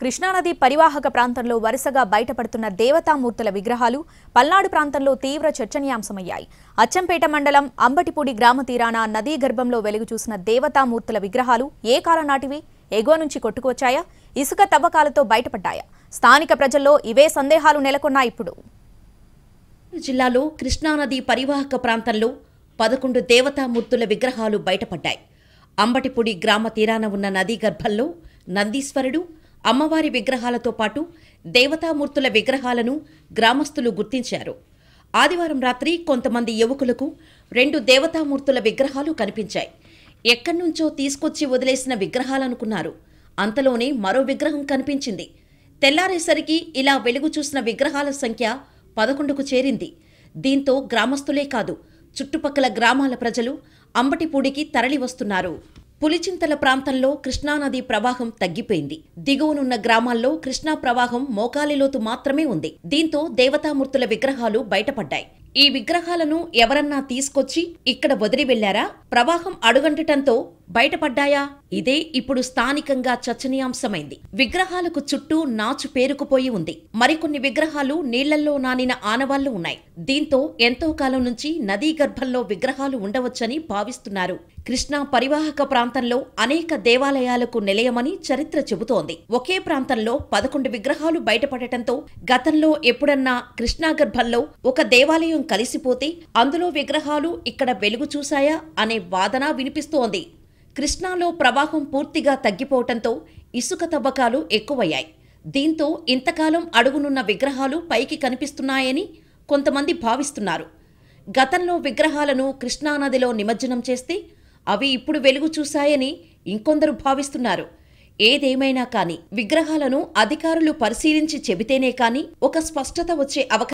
కృష్ణానది పరివాహక ప్రాంతంలో వరుసగా బయటపడుతున్న దేవతామూర్తుల విగ్రహాలు పల్నాడు ప్రాంతంలో తీవ్ర చర్చనీయాంశమయ్యాయి అచ్చంపేట మండలం అంబటిపూడి గ్రామ తీరాన నదీ గర్భంలో వెలుగు చూసిన దేవతామూర్తుల విగ్రహాలు ఏ కాలం నాటివి ఎగువ నుంచి కొట్టుకువచ్చాయా ఇసుక తవ్వకాలతో బయటపడ్డాయా స్థానిక ప్రజల్లో ఇవే సందేహాలు నెలకొన్నాయి ఇప్పుడు జిల్లాలో కృష్ణానది పరివాహక ప్రాంతంలో పదకొండు దేవతామూర్తుల విగ్రహాలు బయటపడ్డాయి అంబటిపూడి గ్రామ తీరాన ఉన్న నదీ గర్భంలో నందీశ్వరుడు అమ్మవారి విగ్రహాలతో పాటు దేవతామూర్తుల విగ్రహాలను గ్రామస్తులు గుర్తించారు ఆదివారం రాత్రి కొంతమంది యువకులకు రెండు దేవతామూర్తుల విగ్రహాలు కనిపించాయి ఎక్కడి నుంచో తీసుకొచ్చి వదిలేసిన విగ్రహాలనుకున్నారు అంతలోనే మరో విగ్రహం కనిపించింది తెల్లారేసరికి ఇలా వెలుగు చూసిన విగ్రహాల సంఖ్య పదకొండుకు చేరింది దీంతో గ్రామస్తులే కాదు చుట్టుపక్కల గ్రామాల ప్రజలు అంబటిపూడికి తరలివస్తున్నారు పులిచింతల ప్రాంతంలో కృష్ణానది ప్రవాహం తగ్గిపోయింది దిగువనున్న గ్రామాల్లో కృష్ణా ప్రవాహం మోకాలిలోతు మాత్రమే ఉంది దీంతో దేవతామూర్తుల విగ్రహాలు బయటపడ్డాయి ఈ విగ్రహాలను ఎవరన్నా తీసుకొచ్చి ఇక్కడ వదిలి వెళ్లారా ప్రవాహం అడుగంటటంతో బయటపడ్డాయా ఇదే ఇప్పుడు స్థానికంగా చర్చనీయాంశమైంది విగ్రహాలకు చుట్టూ నాచు పేరుకుపోయి ఉంది మరికొన్ని విగ్రహాలు నీళ్లల్లో నానిన ఆనవాళ్లు ఉన్నాయి దీంతో ఎంతో కాలం నుంచి నదీ గర్భంలో విగ్రహాలు ఉండవచ్చని భావిస్తున్నారు కృష్ణా పరివాహక ప్రాంతంలో అనేక దేవాలయాలకు నిలయమని చరిత్ర చెబుతోంది ఒకే ప్రాంతంలో పదకొండు విగ్రహాలు బయటపడటంతో గతంలో ఎప్పుడన్నా కృష్ణా గర్భంలో ఒక దేవాలయం కలిసిపోతే అందులో విగ్రహాలు ఇక్కడ వెలుగు చూశాయా అనే వాదన వినిపిస్తోంది కృష్ణాలో ప్రవాహం పూర్తిగా తగ్గిపోవటంతో ఇసుక తవ్వకాలు ఎక్కువయ్యాయి దీంతో ఇంతకాలం అడుగునున్న విగ్రహాలు పైకి కనిపిస్తున్నాయని కొంతమంది భావిస్తున్నారు గతంలో విగ్రహాలను కృష్ణానదిలో నిమజ్జనం చేస్తే అవి ఇప్పుడు వెలుగు చూశాయని ఇంకొందరు భావిస్తున్నారు ఏదేమైనా కానీ విగ్రహాలను అధికారులు పరిశీలించి చెబితేనే కానీ ఒక స్పష్టత వచ్చే అవకాశం